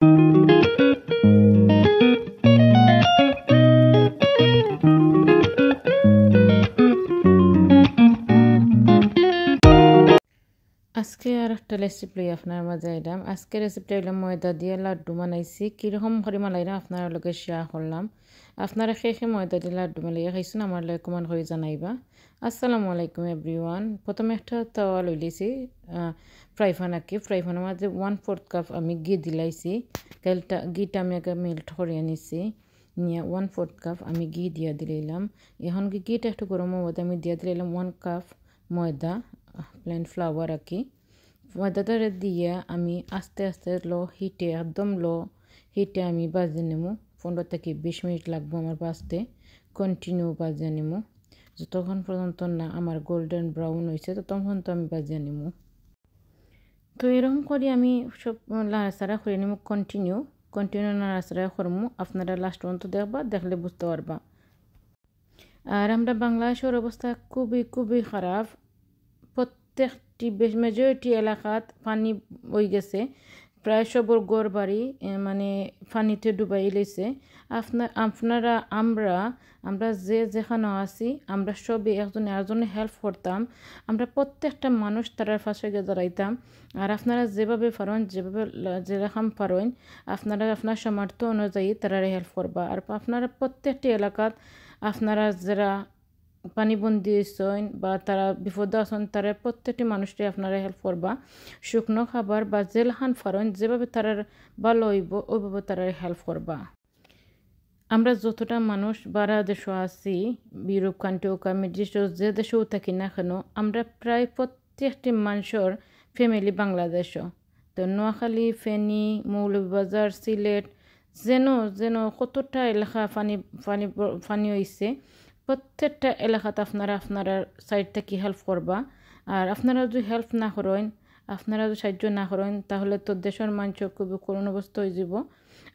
thank you একটা recipe লই আপনার মাঝে আইলাম আজকে রেসিপিটা হইলো ময়দা দিয়ে লাড্ডু বানাইছি কীরকম করে মালাইলাম আপনার লগে শেয়ার করলাম আপনারা খেয়ে খেয়ে ময়দা দিয়ে লাড্ডু মালিয়ে খাইছেন আমার লগে কমান করে জানাইবা আসসালামু আলাইকুম এভরিওয়ান প্রথমে একটা তাওয়া লই লিছি ফ্রাই আঁকি ফ্রাই প্যানের মাঝে ওয়ান ফোর্থ কাপ আমি ঘি দিলাইছি তেলটা ঘিটা আমি আগে মেল্ট করে আনিছি নিয়ে ওয়ান ফোর্থ কাপ আমি ঘি দিয়া দিলাম এখন ঘিটা একটু গরম হওয়াতে আমি দিয়া দিলাম ওয়ান কাপ ময়দা প্লেন ফ্লাওয়ার আঁকি ময়দাটারে দিয়ে আমি আস্তে আস্তে লো হিটে একদম লো হিটে আমি বাজে নেবো পনেরো থেকে বিশ মিনিট লাগবো আমার বাজতে কন্টিনিউ বাজে নেবো যতক্ষণ পর্যন্ত না আমার গোল্ডেন ব্রাউন হয়েছে ততক্ষণ তো আমি বাজিয়ে নেমো তো এরকম করে আমি সব নাড়াচাড়া করে নেবো কন্টিনিউ কন্টিনিউ নাড়াচাড়া করবো আপনারা লাস্ট পর্যন্ত দেখবা দেখলে বুঝতে পারবা আর আমরা বাংলাদেশের অবস্থা খুবই খুবই খারাপ প্রত্যেকটি বেশ মেজরিটি এলাকাত পানি বই গেছে প্রায় সবর গড় বাড়ি মানে পানিতে ডুবাই লেছে আপনার আপনারা আমরা আমরা যে যেখানে আছি আমরা সবই একজনে আরজনে হেল্প করতাম আমরা প্রত্যেকটা মানুষ তারার ফাঁসে গিয়ে দাঁড়াইতাম আর আপনারা যেভাবে পারেন যেভাবে যেরকম পারেন আপনারা আপনার সামর্থ্য অনুযায়ী তারারে হেল্প করবা আর আপনারা প্রত্যেকটি এলাকাত আপনারা যারা পানিবন্দি সইন বা তারা বিপদে আসন তারা প্রত্যেকটি মানুষটি আপনারা হেল্প করবা শুকনো খাবার বা হান ফারন যেভাবে তারা ভালো হইব ওইভাবে তারা হেল্প করবা আমরা যতটা মানুষ বারা দেশও আছি ইউরোপ কান্ট্রি হোক মিডিস্ট যে দেশেও থাকি না কেন আমরা প্রায় প্রত্যেকটি মানুষের ফ্যামিলি বাংলাদেশও তো নোয়াখালী ফেনী মৌলভীবাজার সিলেট যেন যেন কতটা এলাকা ফানি ফানি ফানি হয়েছে প্রত্যেকটা এলাকাতে আপনারা আপনারা সাইড থেকে হেল্প করবা আর আপনারা যদি হেল্প না করেন আপনারা যদি সাহায্য না করেন তাহলে তো দেশের মানুষ খুবই করুণ অবস্থা হয়ে যাব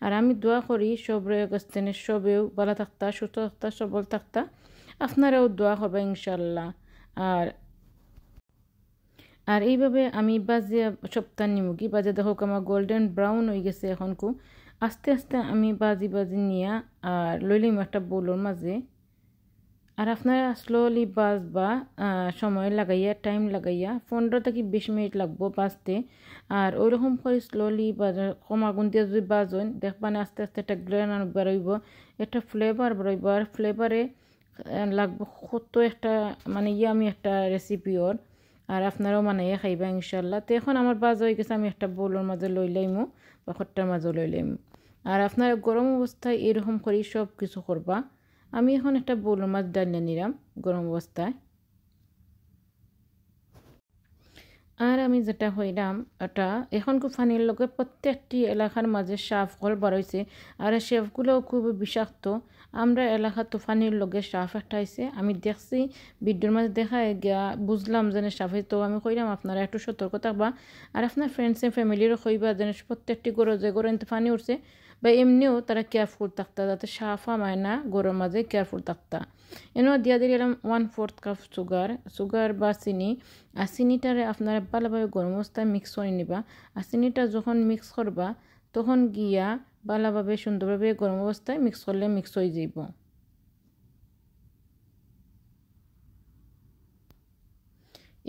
আর আমি দোয়া করি সব রয়েগস্তেনের সবেও ভালো থাকতা সুস্থ থাকতা সবল থাকতা আপনারাও দোয়া করবা ইনশাল্লাহ আর আর এইভাবে আমি বাজিয়া সপ্তাহ নিমুখী বাজে দেখো আমার গোল্ডেন ব্রাউন হয়ে গেছে এখন কু আস্তে আস্তে আমি বাজি বাজি নিয়ে আর লইলিম একটা বোলোর মাঝে আর আপনারা স্লোলি বাস বা সময় লাগাইয়া টাইম লাগাইয়া পনেরো থেকে বিশ মিনিট লাগবো বাঁচতে আর ওইরকম করে স্লোলি বাজ কমা গুন্দিয়া যদি বাজন দেখবানে আস্তে আস্তে একটা গ্রেন বেরোইব একটা ফ্লেভার বেরোইব আর ফ্লেভারে লাগবো কত একটা মানে ইয়ামি একটা রেসিপি ওর আর আপনারাও বানাইয়া খাইবা ইনশাল্লাহ তো এখন আমার বাজ হয়ে গেছে আমি একটা বোলের মাঝে লই লাইমু বা খট্টার মাঝে লই লাইমু আর আপনারা গরম অবস্থায় এরকম করেই সব কিছু করবা আমি এখন একটা বোল মাছ ডালিয়ে নিলাম গরম অবস্থায় আর আমি যেটা হইলাম এটা এখন খুব ফানির লগে প্রত্যেকটি এলাকার মাঝে সাফ কল বাড়াইছে আর সেফগুলোও খুব বিষাক্ত আমরা এলাকা তো ফানির লগে সাফ একটা আইছে আমি দেখছি বিদ্যুর মাঝে দেখা গিয়া বুঝলাম যেন সাফে তো আমি কইলাম আপনারা একটু সতর্ক থাকবা আর আপনার ফ্রেন্ডসে ফ্যামিলিরও কইবা যেন প্রত্যেকটি গরো যে গরো ফানি উঠছে বা এমনিও তারা কেয়ারফুল থাকতা যাতে সাফা মায়না গরুর মাঝে কেয়ারফুল থাকতা এনেও দিয়া দিলাম one fourth cup sugar sugar বা চিনি আর চিনিটারে আপনারা ভালোভাবে গরম অবস্থায় মিক্স করে নিবা আর চিনিটা যখন মিক্স করবা তখন গিয়া ভালোভাবে সুন্দরভাবে গরম অবস্থায় মিক্স করলে মিক্স হয়ে যাব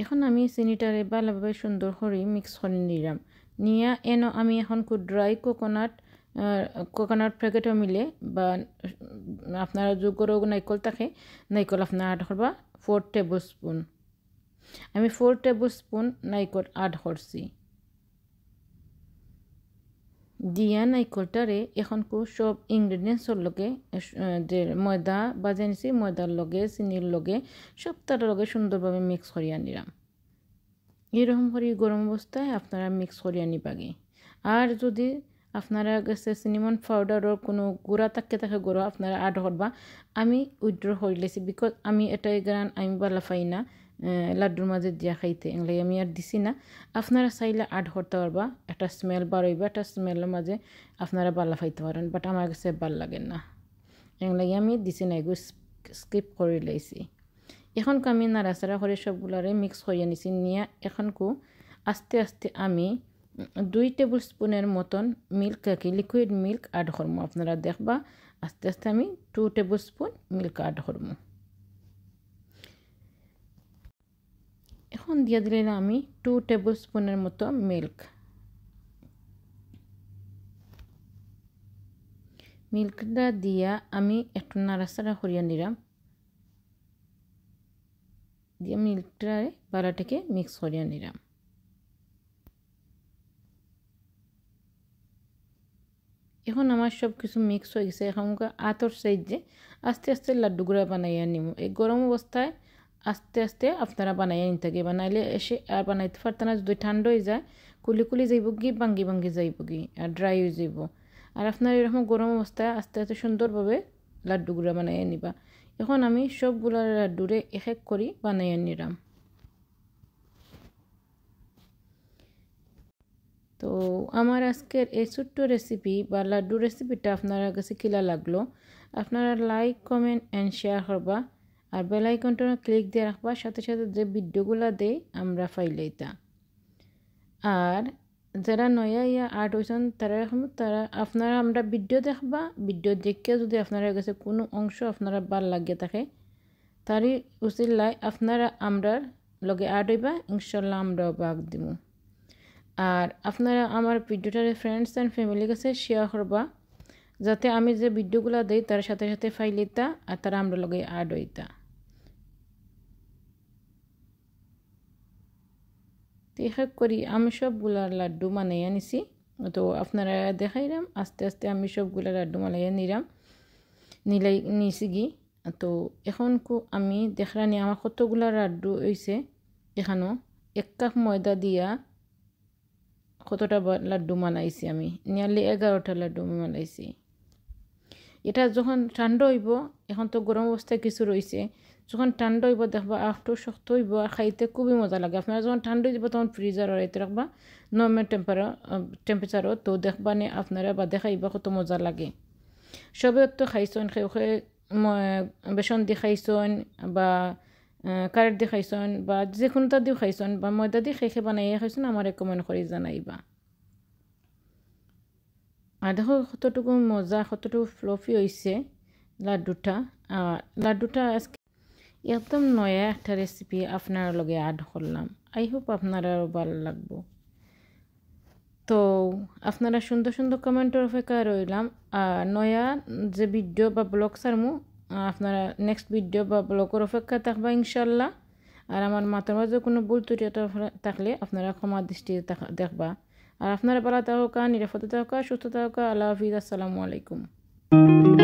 এখন আমি চিনিটারে ভালোভাবে সুন্দর করে মিক্স করে নিলাম নিয়া এন আমি এখন ড্রাই কোকোনাট কোকোনাট প্যাকেটও মিলে বা আপনারা যোগ করো নাইকল থাকে নাইকল আপনার আট করবা ফোর টেবল স্পুন আমি ফোর টেবল স্পুন নাইকল আট করছি দিয়া নাইকলটারে এখন কো সব ইনগ্রিডিয়েন্টসর লগে যে ময়দা বাজে নিছি ময়দার লগে চিনির লগে সবটার লগে সুন্দরভাবে মিক্স করিয়া নিলাম এরকম করে গরম অবস্থায় আপনারা মিক্স করিয়া নিবাগে আর যদি আপোনাৰ গেছে সিনেমন পাউদাৰৰ কোনো গুড়া থাকে থাকে গুঁড়া আপোনাৰ আড হল আমি উইথড্ৰ কৰি লেছি বিকজ আমি এটাই গান আমি বালাফাই না লাডুৰ মাঝে দিয়া খাইতে এগুলাই আমি আৰ দিছি না আপোনাৰ চাইলে আড হৰতে পাৰবা একটা স্মেল বাড়াইবা একটা স্মেলেৰ মাঝে আপনাৰা বালা ফাইতে পাৰেন বাট আমাৰ কাছে ভাল লাগে না এগুলাই আমি দিছি নাই এগুলো স্কিপ করে লাইছি এখনকে আমি নাড়াচাড়া করে সবগুলোরে মিক্স হয়ে আনিছি নিয়া এখনকো আস্তে আস্তে আমি দুই টেবিল স্পুনের মতন মিল্ক আর কি লিকুইড মিল্ক অ্যাড করবো আপনারা দেখবা আস্তে আস্তে আমি two tablespoon milk add করবো এখন দিয়ে দিলাম আমি টু টেবিল স্পুনের মতো মিল্ক মিল্কটা দিয়া আমি একটু নাড়াচাড়া করিয়া নিলাম দিয়ে মিল্কটা বারাটাকে মিক্স করিয়া নিলাম এখন আমার সব কিছু মিক্স হয়ে গেছে এখন আতর সাইজে আস্তে আস্তে লাড্ডুগুলা বানাইয়া নিব এই গরম অবস্থায় আস্তে আস্তে আপনারা বানাইয়া নিতে গিয়ে বানাইলে এসে আর বানাইতে পারতেন না যদি ঠান্ডা হয়ে যায় কুলি কুলি যাইব কি ভাঙ্গি ভাঙ্গি যাইব কি আর ড্রাই হয়ে যাইব আর আপনার এরকম গরম অবস্থায় আস্তে আস্তে সুন্দরভাবে লাড্ডুগুলা বানাইয়া নিবা এখন আমি সবগুলো লাড্ডুরে এক এক করি বানাইয়া নিলাম তো আমার আজকের এই ছোট্ট রেসিপি বা লাড্ডু রেসিপিটা আপনারা কাছে কিলা লাগলো আপনারা লাইক কমেন্ট অ্যান্ড শেয়ার করবা আর বেলাইকনটা ক্লিক দিয়ে রাখবা সাথে সাথে যে ভিডিওগুলো দেই আমরা ফাইলাইতা আর যারা নয়া ইয়া আর্ট হয়েছেন তারা তারা আপনারা আমরা ভিডিও দেখবা ভিডিও দেখে যদি আপনারা কাছে কোনো অংশ আপনারা ভাল লাগিয়ে থাকে তারই লাই আপনারা আমরার লগে আর্ট হইবা ইনশাল্লাহ আমরাও বাঘ দিব আর আপনারা আমার ভিডিওটারে ফ্রেন্ডস অ্যান্ড ফ্যামিলির কাছে শেয়ার করবা যাতে আমি যে ভিডিওগুলো দিই তার সাথে সাথে ফাইল এটা আর তারা আমরা লগে অ্যাড হইতা দেখা করি আমি সবগুলার লাড্ডু মানাইয়া নিছি তো আপনারা দেখাইলাম আস্তে আস্তে আমি সবগুলা লাড্ডু মানাইয়া নিলাম নিলাই নিছি গি তো এখন আমি দেখলানি আমার কতগুলা লাড্ডু হয়েছে এখানেও এক কাপ ময়দা দিয়া কতটা লাড্ডু মানাইছি আমি নিয়ারলি এগারোটা লাড্ডু আমি বানাইছি এটা যখন ঠান্ডা হইব এখন তো গরম অবস্থায় কিছু রয়েছে যখন ঠান্ডা হইব দেখবা আখটু শক্ত হইব খাইতে খুবই মজা লাগে আপনারা যখন ঠান্ডা হয়ে যাব তখন ফ্রিজার রাইতে রাখবা নর্মাল টেম্পার টেম্পারেচারও তো দেখবা নে আপনারা বাদে খাইবা কত মজা লাগে সবে তো খাইছেন খেয়ে বেচন দি খাইছ বা কাৰেট দি দেখাইছোন বা যিকোনো এটা দেখাইছোন বা মই দাদী শেষে বনাইয়ে খাইছোন আমাৰ ৰেকমেণ্ড কৰি জনাইবা আৰু দেখো সত্ৰটোকো মজা সত্ৰটো ফ্লফি হৈছে লাডুটা লাডুঠা একদম নয়া এটা ৰেচিপি আপোনাৰ লগে আদ কৰলাম আই হোপ আপোনাৰ ভাল লাগব তো আপোনাৰ সুন্দৰ সুন্দৰ কমেণ্টৰ ফেকা ৰৈ ল'ম নয়া যে ভিডিঅ' বা ব্লগ চাৰ মোৰ আপনারা নেক্সট ভিডিও বা ব্লগের অপেক্ষা থাকবা ইনশাল্লাহ আর আমার মাথার মাঝে কোনো ভুল তুটি থাকলে আপনারা ক্ষমা দৃষ্টি দেখবা আর আপনারা ভালো থাকা নিরাপদে থাকা সুস্থ থাকা আল্লাহ হাফিজ আসসালামু আলাইকুম